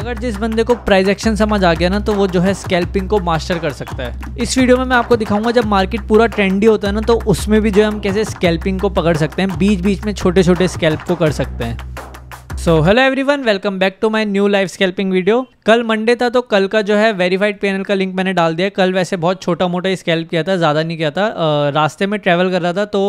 अगर जिस बंदे को प्राइस एक्शन समझ आ गया ना तो वो जो है स्कैल्पिंग को मास्टर कर सकता है इस वीडियो में मैं आपको दिखाऊंगा जब मार्केट पूरा ट्रेंडी होता है ना तो उसमें भी जो है हम कैसे स्कैल्पिंग को पकड़ सकते हैं बीच बीच में छोटे छोटे स्कैल्प को कर सकते हैं so hello everyone welcome back to my new life scalping video कल मंडे था तो कल का जो है वेरीफाइड पैनल का लिंक मैंने डाल दिया कल वैसे बहुत छोटा मोटा स्कैल्प किया था ज़्यादा नहीं किया था रास्ते में ट्रैवल कर रहा था तो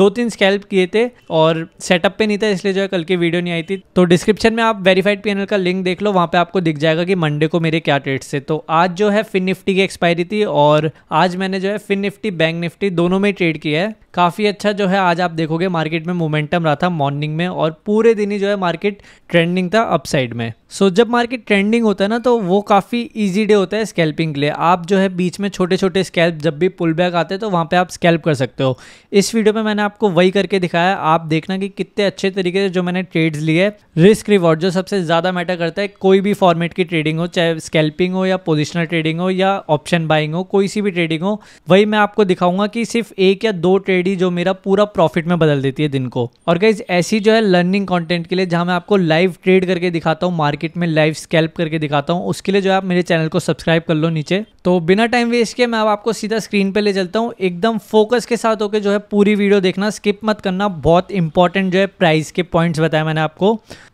दो तीन स्कैल्प किए थे और सेटअप पे नहीं था इसलिए जो है कल की वीडियो नहीं आई थी तो डिस्क्रिप्शन में आप वेरीफाइड पैनल का लिंक देख लो वहाँ पर आपको दिख जाएगा कि मंडे को मेरे क्या ट्रेड्स थे तो आज जो है फिन निफ्टी की एक्सपायरी थी और आज मैंने जो है फिन निफ्टी बैंक निफ्टी दोनों में ट्रेड किया है काफ़ी अच्छा जो है आज आप देखोगे मार्केट में मोमेंटम रहा था मॉर्निंग में और पूरे दिन ही जो है मार्केट ट्रेंडिंग था अपसाइड में सो जब मार्केट ट्रेंडिंग होता है ना तो वो काफ़ी ईजी डे होता है स्कैल्पिंग के लिए आप जो है बीच में छोटे छोटे स्कैल्प जब भी पुल बैक आते हैं तो वहाँ पे आप स्कैल्प कर सकते हो इस वीडियो में मैंने आपको वही करके दिखाया आप देखना कि कितने अच्छे तरीके से जो मैंने ट्रेड्स लिए रिस्क रिवॉर्ड जो सबसे ज़्यादा मैटर करता है कोई भी फॉर्मेट की ट्रेडिंग हो चाहे स्कैल्पिंग हो या पोजिशनल ट्रेडिंग हो या ऑप्शन बाइंग हो कोई सी भी ट्रेडिंग हो वही मैं आपको दिखाऊंगा कि सिर्फ एक या दो ट्रेड ही जो मेरा पूरा प्रॉफिट में बदल देती है दिन को और गाइज ऐसी जो है लर्निंग कॉन्टेंट के लिए जहाँ मैं आपको लाइव ट्रेड करके दिखाता हूँ मार्केट में लाइव स्कैल्प करके दिखाता हूँ उसके लिए जो आप मेरे चैनल को सब्सक्राइब कर लो नीचे तो बिना टाइम वेस्ट किए मैं अब आपको सीधा स्क्रीन पे ले चलता हूँ एकदम फोकस के साथ होकर जो है पूरी वीडियो देखना स्किप मत करना बहुत इंपॉर्टेंट जो है प्राइस के पॉइंट्स बताए मैंने आपको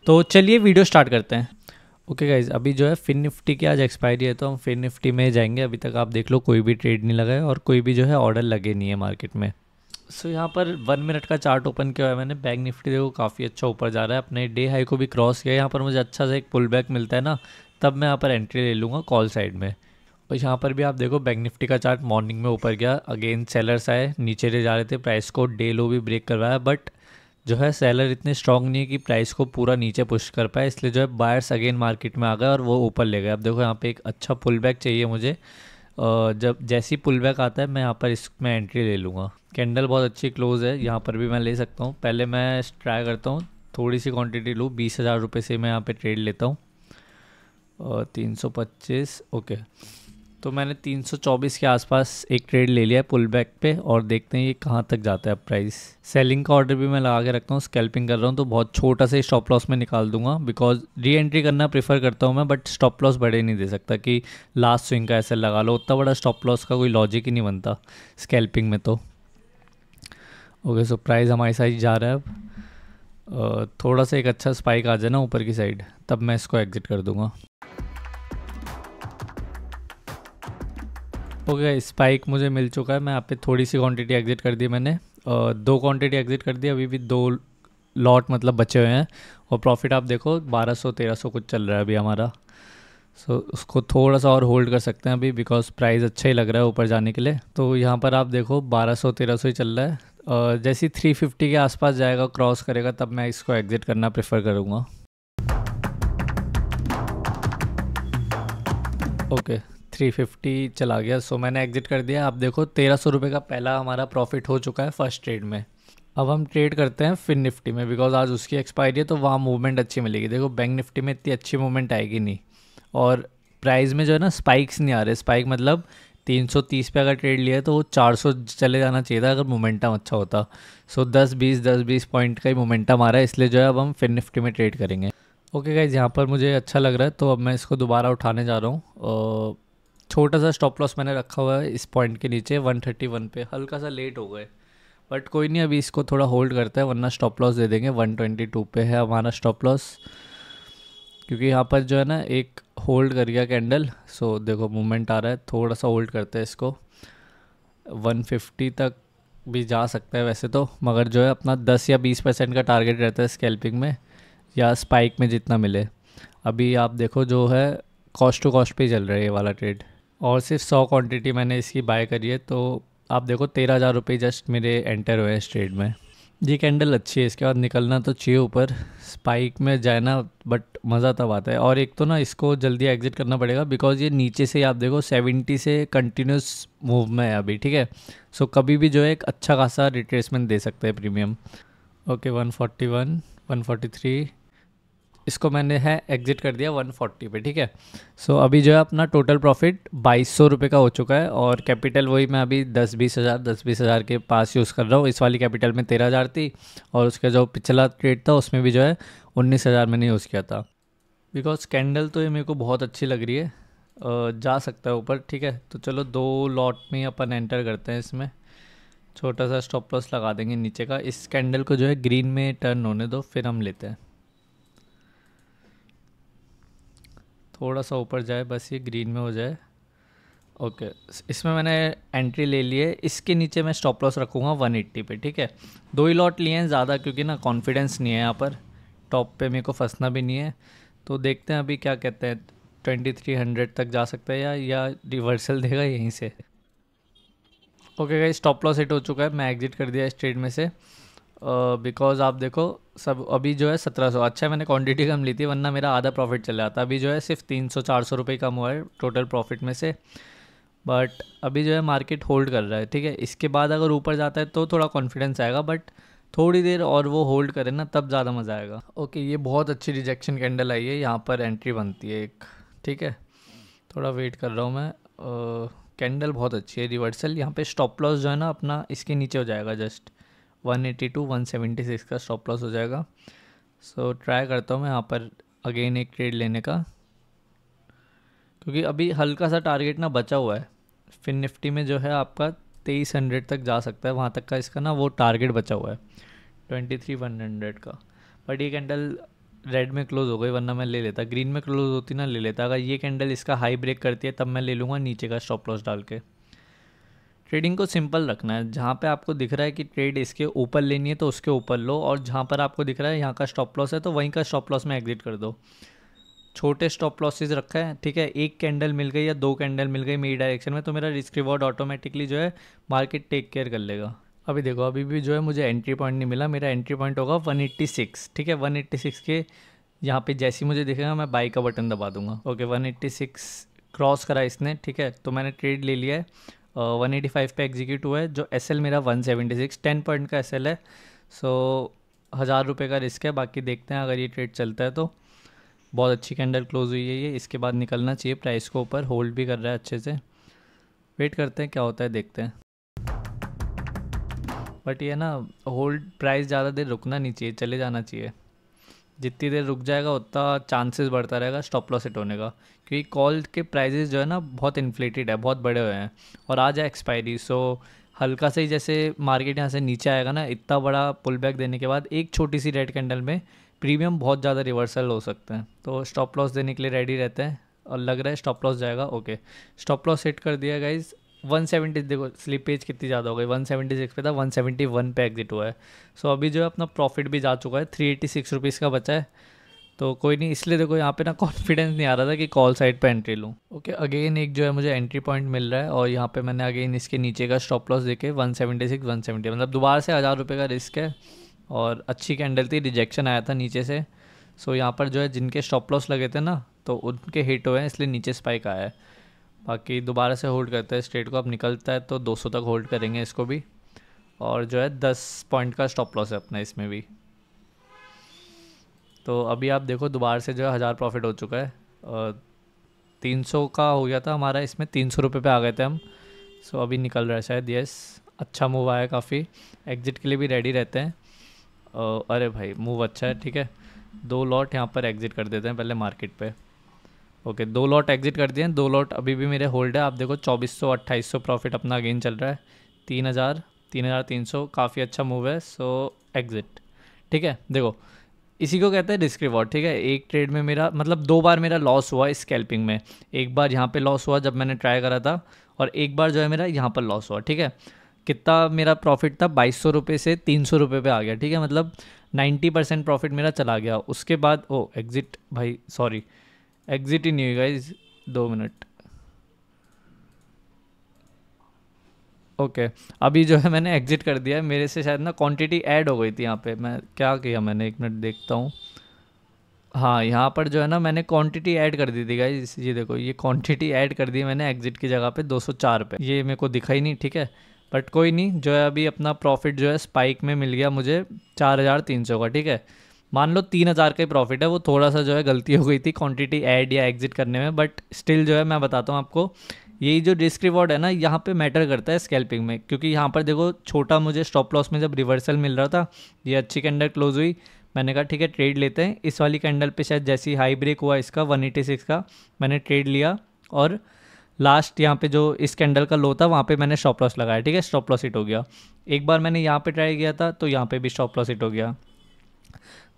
तो चलिए वीडियो स्टार्ट करते हैं ओके okay गाइज अभी जो है फिन निफ्टी की आज एक्सपायरी है तो हम फिन निफ्टी में जाएंगे अभी तक आप देख लो कोई भी ट्रेड नहीं लगा है और कोई भी जो है ऑर्डर लगे नहीं है मार्केट में सो so, यहाँ पर वन मिनट का चार्ट ओपन किया हुआ है मैंने बैंक निफ्टी देखो काफ़ी अच्छा ऊपर जा रहा है अपने डे हाई को भी क्रॉस किया यहाँ पर मुझे अच्छा सा एक पुल बैक मिलता है ना तब मैं यहाँ पर एंट्री ले लूँगा कॉल साइड में और यहाँ पर भी आप देखो बैंक निफ्टी का चार्ट मॉर्निंग में ऊपर गया अगेन सेलर्स आए नीचे जा रहे थे प्राइस को डे लो भी ब्रेक करवाया बट जो है सेलर इतने स्ट्रॉन्ग नहीं है कि प्राइस को पूरा नीचे पुश कर पाए इसलिए जो है बायर्स अगेन मार्केट में आ गए और वो ऊपर ले गए अब देखो यहाँ पे एक अच्छा पुल बैक चाहिए मुझे जब जैसी पुल बैक आता है मैं यहाँ पर इसमें एंट्री ले लूँगा कैंडल बहुत अच्छी क्लोज है यहाँ पर भी मैं ले सकता हूँ पहले मैं ट्राई करता हूँ थोड़ी सी क्वांटिटी लूँ बीस हज़ार रुपये से मैं यहाँ पर ट्रेड लेता हूँ तीन सौ पच्चीस ओके तो मैंने तीन सौ चौबीस के आसपास एक ट्रेड ले लिया है पुल बैक पे और देखते हैं ये कहाँ तक जाता है अब प्राइस सेलिंग का ऑर्डर भी मैं लगा के रखता हूँ स्कैल्पिंग कर रहा हूँ तो बहुत छोटा सा स्टॉप लॉस में निकाल दूंगा बिकॉज री एंट्री करना प्रेफर करता हूँ मैं बट स्टॉप लॉस बड़े नहीं दे सकता कि लास्ट स्विंग का ऐसा लगा लो उतना बड़ा स्टॉप लॉस का कोई लॉजिक ही नहीं बनता स्कैल्पिंग में तो ओके सो प्राइस हमारे साथ जा रहा है अब थोड़ा सा एक अच्छा स्पाइक आ जाए ना ऊपर की साइड तब मैं इसको एग्ज़िट कर दूंगा ओके स्पाइक मुझे मिल चुका है मैं आप पे थोड़ी सी क्वांटिटी एग्ज़िट कर दी मैंने दो क्वांटिटी एग्ज़िट कर दी अभी भी दो लॉट मतलब बचे हुए हैं और प्रॉफिट आप देखो 1200 1300 कुछ चल रहा है अभी हमारा सो so, उसको थोड़ा सा और होल्ड कर सकते हैं अभी बिकॉज प्राइस अच्छा ही लग रहा है ऊपर जाने के लिए तो यहाँ पर आप देखो 1200 1300 ही चल रहा है जैसे थ्री फिफ्टी के आसपास जाएगा क्रॉस करेगा तब मैं इसको एग्ज़िट करना प्रेफर करूँगा ओके थ्री फिफ्टी चला गया सो मैंने एग्ज़िट कर दिया आप देखो तेरह सौ रुपये का पहला हमारा प्रॉफिट हो चुका है फर्स्ट ट्रेड में अब हम ट्रेड करते हैं फिन निफ्टी में बिकॉज आज उसकी एक्सपायरी है तो वहाँ मूवमेंट अच्छी मिलेगी देखो बैंक निफ्टी में इतनी अच्छी मूवमेंट आएगी नहीं और प्राइस में जो है ना स्पाइक्स नहीं आ रहे स्पाइक मतलब 330 पे अगर ट्रेड लिया तो वो 400 चले जाना चाहिए था अगर मोमेंटम अच्छा होता सो so, 10 20 10 20 पॉइंट का ही मोमेंटम आ रहा है इसलिए जो है अब हम फिन निफ्टी में ट्रेड करेंगे ओके गाइज यहाँ पर मुझे अच्छा लग रहा है तो अब मैं इसको दोबारा उठाने जा रहा हूँ छोटा सा स्टॉप लॉस मैंने रखा हुआ है इस पॉइंट के नीचे वन पे हल्का सा लेट हो गए बट कोई नहीं अभी इसको थोड़ा होल्ड करता है वरना स्टॉप लॉस दे देंगे टू पे है हमारा स्टॉप लॉस क्योंकि यहाँ पर जो है ना एक होल्ड कर गया कैंडल सो देखो मूवमेंट आ रहा है थोड़ा सा होल्ड करते हैं इसको 150 तक भी जा सकता है वैसे तो मगर जो है अपना 10 या 20 परसेंट का टारगेट रहता है स्केल्पिंग में या स्पाइक में जितना मिले अभी आप देखो जो है कॉस्ट टू कॉस्ट पे चल रहा है ये वाला ट्रेड और सिर्फ सौ क्वांटिटी मैंने इसकी बाय करी है तो आप देखो तेरह हज़ार रुपये जस्ट मेरे एंटर हुए हैं इस ट्रेड में ये कैंडल अच्छी है इसके बाद निकलना तो चाहिए ऊपर स्पाइक में जाना बट मज़ा तब आता है और एक तो ना इसको जल्दी एग्जिट करना पड़ेगा बिकॉज ये नीचे से आप देखो सेवेंटी से कंटिन्यूस मूव में है अभी ठीक है सो कभी भी जो है एक अच्छा खासा रिट्रेसमेंट दे सकते हैं premium okay one one one forty three इसको मैंने है एग्जिट कर दिया 140 पे ठीक है सो so, अभी जो है अपना टोटल प्रॉफिट बाईस सौ रुपये का हो चुका है और कैपिटल वही मैं अभी दस बीस हज़ार दस बीस हज़ार के पास यूज़ कर रहा हूँ इस वाली कैपिटल में तेरह हज़ार थी और उसका जो पिछला ट्रेड था उसमें भी जो है उन्नीस हज़ार मैंने यूज़ किया था बिकॉज कैंडल तो ये मेरे को बहुत अच्छी लग रही है जा सकता है ऊपर ठीक है तो चलो दो लॉट में अपन एंटर करते हैं इसमें छोटा सा स्टॉप लॉस लगा देंगे नीचे का इस कैंडल को जो है ग्रीन में टर्न होने दो फिर हम लेते हैं थोड़ा सा ऊपर जाए बस ये ग्रीन में हो जाए ओके इसमें मैंने एंट्री ले ली है इसके नीचे मैं स्टॉप लॉस रखूँगा वन एट्टी पे ठीक है दो ही लॉट लिए हैं ज़्यादा क्योंकि ना कॉन्फिडेंस नहीं है यहाँ पर टॉप पर मेरे को फंसना भी नहीं है तो देखते हैं अभी क्या कहते हैं ट्वेंटी थ्री हंड्रेड तक जा सकता है या या रिवर्सल देगा यहीं से okay guys stop loss hit हो चुका है मैं एग्जिट कर दिया इस ट्रेड में से बिकॉज uh, आप देखो सब अभी जो है सत्रह सौ अच्छा है मैंने क्वांटिटी कम ली थी वरना मेरा आधा प्रॉफिट चला जाता अभी जो है सिर्फ तीन सौ चार सौ रुपये कम हुआ है टोटल प्रॉफिट में से बट अभी जो है मार्केट होल्ड कर रहा है ठीक है इसके बाद अगर ऊपर जाता है तो थोड़ा कॉन्फिडेंस आएगा बट थोड़ी देर और वो होल्ड करे ना तब ज़्यादा मज़ा आएगा ओके ये बहुत अच्छी रिजेक्शन कैंडल आई है यहाँ पर एंट्री बनती है एक ठीक है थोड़ा वेट कर रहा हूँ मैं कैंडल बहुत अच्छी है रिवर्सल यहाँ पे स्टॉप लॉस जो है ना अपना इसके नीचे हो जाएगा जस्ट 180 टू 176 का स्टॉप लॉस हो जाएगा सो so, ट्राई करता हूँ मैं यहाँ पर अगेन एक ट्रेड लेने का क्योंकि अभी हल्का सा टारगेट ना बचा हुआ है फिन निफ्टी में जो है आपका तेईस हंड्रेड तक जा सकता है वहाँ तक का इसका ना वो टारगेट बचा हुआ है ट्वेंटी थ्री वन हंड्रेड का बट ये कैंडल रेड में क्लोज़ हो गई वरना मैं ले लेता ग्रीन में क्लोज़ होती ना ले लेता अगर ये कैंडल इसका हाई ब्रेक करती है तब मैं ले लूँगा नीचे का स्टॉप लॉस डाल के ट्रेडिंग को सिंपल रखना है जहाँ पे आपको दिख रहा है कि ट्रेड इसके ऊपर लेनी है तो उसके ऊपर लो और जहाँ पर आपको दिख रहा है यहाँ का स्टॉप लॉस है तो वहीं का स्टॉप लॉस में एग्जिट कर दो छोटे स्टॉप लॉसेज रखा है ठीक है एक कैंडल मिल गई या दो कैंडल मिल गई मेरी डायरेक्शन में तो मेरा रिस्क रिवॉर्ड ऑटोमेटिकली जो है मार्केट टेक केयर कर लेगा अभी देखो अभी भी जो है मुझे एंट्री पॉइंट नहीं मिला मेरा एंट्री पॉइंट होगा 186 ठीक है 186 के यहाँ पे जैसे ही मुझे दिखेगा मैं बाई का बटन दबा दूंगा ओके 186 क्रॉस करा इसने ठीक है तो मैंने ट्रेड ले लिया है वन एटी फाइव पर एग्जीक्यूट हुआ है जो एस एल मेरा one seventy six ten point का एस एल है सो हज़ार रुपये का रिस्क है बाकी देखते हैं अगर ये ट्रेड चलता है तो बहुत अच्छी कैंडल क्लोज हुई है ये इसके बाद निकलना चाहिए प्राइस को ऊपर होल्ड भी कर रहा है अच्छे से वेट करते हैं क्या होता है देखते हैं बट ये ना होल्ड प्राइस ज़्यादा देर रुकना नहीं चाहिए चले जाना चाहिए जितनी देर रुक जाएगा उतना चांसेस बढ़ता रहेगा स्टॉप लॉस हिट होने का क्योंकि कॉल के प्राइजेस जो है ना बहुत इन्फ्लेटेड है बहुत बड़े हुए हैं और आज है एक्सपायरी सो हल्का से ही जैसे मार्केट यहाँ से नीचे आएगा ना इतना बड़ा पुल बैक देने के बाद एक छोटी सी रेड कैंडल में प्रीमियम बहुत ज़्यादा रिवर्सल हो सकते हैं तो स्टॉप लॉस देने के लिए रेडी रहते हैं और लग रहा है स्टॉप लॉस जाएगा ओके स्टॉप लॉस हिट कर दिया गाइज वन सेवेंटी देखो स्लिपेज कितनी ज़्यादा हो गई वन सिक्स पे था वन सेवेंटी वन पे एग्जिट हुआ है सो so, अभी जो है अपना प्रॉफिट भी जा चुका है थ्री एटी सिक्स रुपीज़ का बचा है तो कोई नहीं इसलिए देखो यहाँ पे ना कॉन्फिडेंस नहीं आ रहा था कि कॉल साइड पे एंट्री लूँ ओके अगेन एक जो है मुझे एंट्री पॉइंट मिल रहा है और यहाँ पे मैंने अगेन इसके नीचे का स्टॉप लॉस देखे one seventy six one seventy मतलब दोबारा से हज़ार रुपये का रिस्क है और अच्छी कैंडल थी रिजेक्शन आया था नीचे से सो यहाँ पर जो है जिनके स्टॉप लॉस लगे थे ना तो उनके हिट हुए हैं इसलिए नीचे स्पाइक आया है बाकी दोबारा से होल्ड करता है स्ट्रेट को अब निकलता है तो 200 तक होल्ड करेंगे इसको भी और जो है 10 पॉइंट का स्टॉप लॉस है अपना इसमें भी तो अभी आप देखो दोबारा से जो है हज़ार प्रॉफिट हो चुका है और तीन सौ का हो गया था हमारा इसमें तीन सौ रुपये पर आ गए थे हम सो अभी निकल रहा है शायद येस अच्छा मूव आया काफ़ी एग्जिट के लिए भी रेडी रहते हैं अरे भाई मूव अच्छा है ठीक है दो लॉट यहाँ पर एग्ज़िट कर देते हैं पहले मार्केट पे ओके दो लॉट एग्जिट कर दिए दो लॉट अभी भी मेरे होल्ड है आप देखो चौबीस सौ अट्ठाईस सौ प्रॉफिट अपना गेन चल रहा है तीन हज़ार तीन हज़ार तीन सौ काफ़ी अच्छा मूव है सो एग्ज़िट ठीक है देखो इसी को कहते हैं रिस्क रिवॉर्ड ठीक है एक ट्रेड में मेरा मतलब दो बार मेरा लॉस हुआ स्कैल्पिंग में एक बार यहाँ पे लॉस हुआ जब मैंने ट्राई करा था और एक बार जो है मेरा यहाँ पर लॉस हुआ ठीक है कितना मेरा प्रॉफिट था बाईस सौ रुपये से तीन सौ रुपये पर आ गया ठीक है मतलब नाइन्टी परसेंट प्रॉफिट मेरा चला गया उसके बाद ओ एग्ज़िट भाई सॉरी एग्जिट ही नहीं हुई गाइज दो मिनट ओके okay. अभी जो है मैंने एग्जिट कर दिया है मेरे से शायद ना क्वांटिटी ऐड हो गई थी यहाँ पे मैं क्या किया मैंने एक मिनट देखता हूँ हाँ यहाँ पर जो है ना मैंने क्वांटिटी ऐड कर दी थी गाइज ये देखो ये क्वांटिटी ऐड कर दी मैंने एग्जिट की जगह पे 204 पे ये मेरे को दिखाई नहीं ठीक है बट कोई नहीं जो है अभी अपना प्रॉफिट जो है स्पाइक में मिल गया मुझे चार हज़ार तीन सौ का ठीक है मान लो तीन हज़ार का ही प्रॉफिट है वो थोड़ा सा जो है गलती हो गई थी क्वांटिटी ऐड या एग्जिट करने में बट स्टिल जो है मैं बताता हूँ आपको यही जो रिस्क रिवॉर्ड है ना यहाँ पे मैटर करता है स्कैल्पिंग में क्योंकि यहाँ पर देखो छोटा मुझे स्टॉप लॉस में जब रिवर्सल मिल रहा था ये अच्छी कैंडल क्लोज हुई मैंने कहा ठीक है ट्रेड लेते हैं इस वाली कैंडल पे शायद जैसी हाई ब्रेक हुआ इसका 186 का मैंने ट्रेड लिया और लास्ट यहाँ पे जो इस कैंडल का लो था वहाँ पे मैंने स्टॉप लॉस लगाया ठीक है स्टॉप लॉस हिट हो गया एक बार मैंने यहाँ पे ट्राई किया था तो यहाँ पे भी स्टॉप लॉस हिट हो गया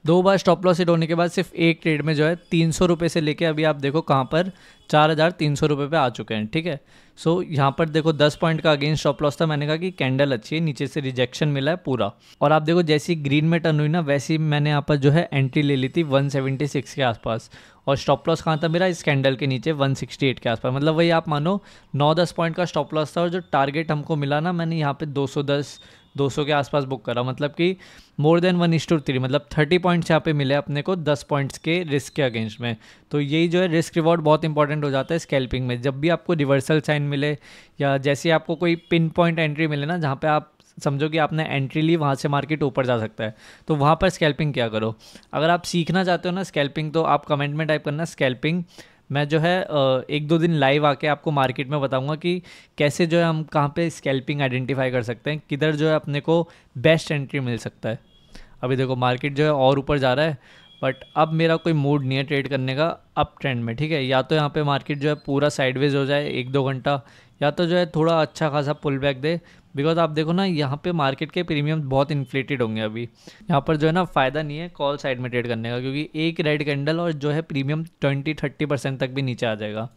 दो बार स्टॉप लॉस हिट होने के बाद सिर्फ एक ट्रेड में जो है तीन सौ रुपये से लेके अभी आप देखो कहाँ पर चार हज़ार तीन सौ रुपये पर आ चुके हैं ठीक है सो so, यहाँ पर देखो दस पॉइंट का अगेंस्ट स्टॉप लॉस था मैंने कहा कि कैंडल अच्छी है नीचे से रिजेक्शन मिला है पूरा और आप देखो जैसी ग्रीन में टर्न हुई ना वैसी मैंने यहाँ पर जो है एंट्री ले ली थी वन सेवेंटी सिक्स के आसपास और स्टॉप लॉस कहाँ था मेरा इस कैंडल के नीचे 168 के आसपास मतलब वही आप मानो 9-10 पॉइंट का स्टॉप लॉस था और जो टारगेट हमको मिला ना मैंने यहाँ पे 210 दो सौ के आसपास बुक करा मतलब कि more than one ish two three मतलब थर्टी पॉइंट्स यहाँ पे मिले अपने को दस पॉइंट्स के रिस्क के अगेंस्ट में तो यही जो है रिस्क रिवॉर्ड बहुत इंपॉर्टेंट हो जाता है स्कैल्पिंग में जब भी आपको रिवर्सल साइन मिले या जैसे आपको कोई पिन पॉइंट एंट्री मिले ना जहाँ पे आप समझो कि आपने एंट्री ली वहाँ से मार्केट ऊपर जा सकता है तो वहाँ पर स्कैल्पिंग क्या करो अगर आप सीखना चाहते हो ना स्कैल्पिंग तो आप कमेंट में टाइप करना स्कैल्पिंग मैं जो है एक दो दिन लाइव आके आपको मार्केट में बताऊंगा कि कैसे जो है हम कहाँ पे स्कैल्पिंग आइडेंटिफाई कर सकते हैं किधर जो है अपने को बेस्ट एंट्री मिल सकता है अभी देखो मार्केट जो है और ऊपर जा रहा है बट अब मेरा कोई मूड नहीं है ट्रेड करने का अप ट्रेंड में ठीक है या तो यहाँ पे मार्केट जो है पूरा साइडवेज हो जाए एक दो घंटा या तो जो है थोड़ा अच्छा खासा पुल बैक दे बिकॉज आप देखो ना यहाँ पे मार्केट के प्रीमियम बहुत इन्फ्लेटेड होंगे अभी यहाँ पर जो है ना फ़ायदा नहीं है कॉल साइड में ट्रेड करने का क्योंकि एक रेड कैंडल और जो है प्रीमियम ट्वेंटी थर्टी परसेंट तक भी नीचे आ जाएगा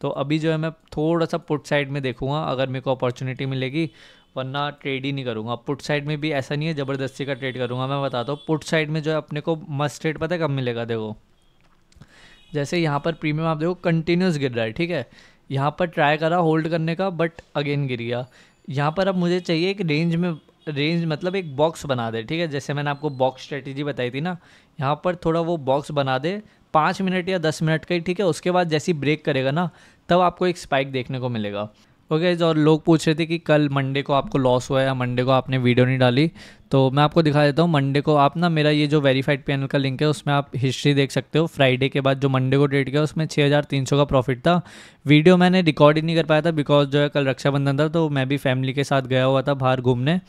तो अभी जो है मैं थोड़ा सा पुट साइड में देखूँगा अगर मेरे को अपॉर्चुनिटी मिलेगी वरना ट्रेड ही नहीं करूँगा पुट साइड में भी ऐसा नहीं है ज़बरदस्ती का ट्रेड करूँगा मैं बताता हूँ पुट साइड में जो है अपने को मस्ट ट्रेड पता है कब मिलेगा देखो जैसे यहाँ पर प्रीमियम आप देखो कंटिन्यूस गिर रहा है ठीक है यहाँ पर ट्राई करा होल्ड करने का बट अगेन गिर गया यहाँ पर अब मुझे चाहिए एक रेंज में रेंज मतलब एक बॉक्स बना दे ठीक है जैसे मैंने आपको बॉक्स स्ट्रेटेजी बताई थी ना यहाँ पर थोड़ा वो बॉक्स बना दे पाँच मिनट या दस मिनट का ही ठीक है उसके बाद जैसी ब्रेक करेगा ना तब आपको एक स्पाइक देखने को मिलेगा ओके okay, और लोग पूछ रहे थे कि कल मंडे को आपको लॉस हुआ या मंडे को आपने वीडियो नहीं डाली तो मैं आपको दिखा देता हूँ मंडे को आप ना मेरा ये जो वेरीफाइड पैनल का लिंक है उसमें आप हिस्ट्री देख सकते हो फ्राइडे के बाद जो मंडे को ट्रेड किया उसमें 6300 का प्रॉफिट था वीडियो मैंने रिकॉर्ड ही नहीं कर पाया था बिकॉज जो है कल रक्षाबंधन था तो मैं भी फैमिली के साथ गया हुआ था बाहर घूमने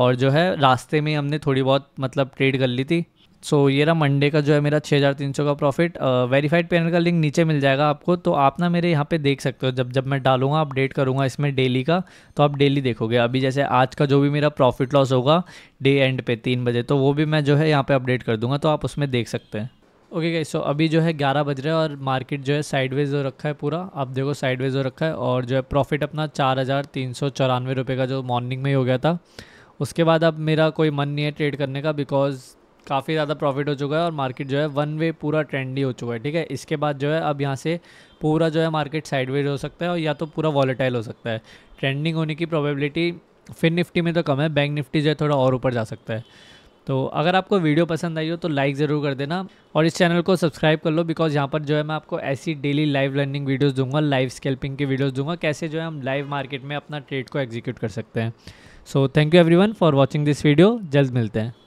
और जो है रास्ते में हमने थोड़ी बहुत मतलब ट्रेड कर ली थी सो so, ये रहा मंडे का जो है मेरा 6300 का प्रॉफिट वेरीफाइड पेनल का लिंक नीचे मिल जाएगा आपको तो आप ना मेरे यहाँ पे देख सकते हो जब जब मैं डालूंगा अपडेट करूँगा इसमें डेली का तो आप डेली देखोगे अभी जैसे आज का जो भी मेरा प्रॉफिट लॉस होगा डे एंड पे तीन बजे तो वो भी मैं जो है यहाँ पर अपडेट कर दूँगा तो आप उसमें देख सकते हैं ओके गाइस सो अभी जो है ग्यारह बज रहे हैं और मार्केट जो है साइडवेज हो रखा है पूरा आप देखो साइडवेज हो रखा है और जो है प्रॉफिट अपना चार हज़ार तीन सौ चौरानवे रुपये का जो मॉर्निंग में ही हो गया था उसके बाद अब मेरा कोई मन नहीं है ट्रेड करने का बिकॉज काफ़ी ज़्यादा प्रॉफिट हो चुका है और मार्केट जो है वन वे पूरा ट्रेंडी हो चुका है ठीक है इसके बाद जो है अब यहाँ से पूरा जो है मार्केट साइडवेज हो सकता है और या तो पूरा वॉलेटाइल हो सकता है ट्रेंडिंग होने की प्रोबेबिलिटी फिन निफ्टी में तो कम है बैंक निफ्टी जो है थोड़ा और ऊपर जा सकता है तो अगर आपको वीडियो पसंद आई हो तो लाइक ज़रूर कर देना और इस चैनल को सब्सक्राइब कर लो बिकॉज यहाँ पर जो है मैं आपको ऐसी डेली लाइव लर्निंग वीडियोस दूंगा लाइव स्केल्पिंग की वीडियोस दूंगा कैसे जो है हम लाइव मार्केट में अपना ट्रेड को एग्जीक्यूट कर सकते हैं so thank you everyone for watching this video जल्द मिलते हैं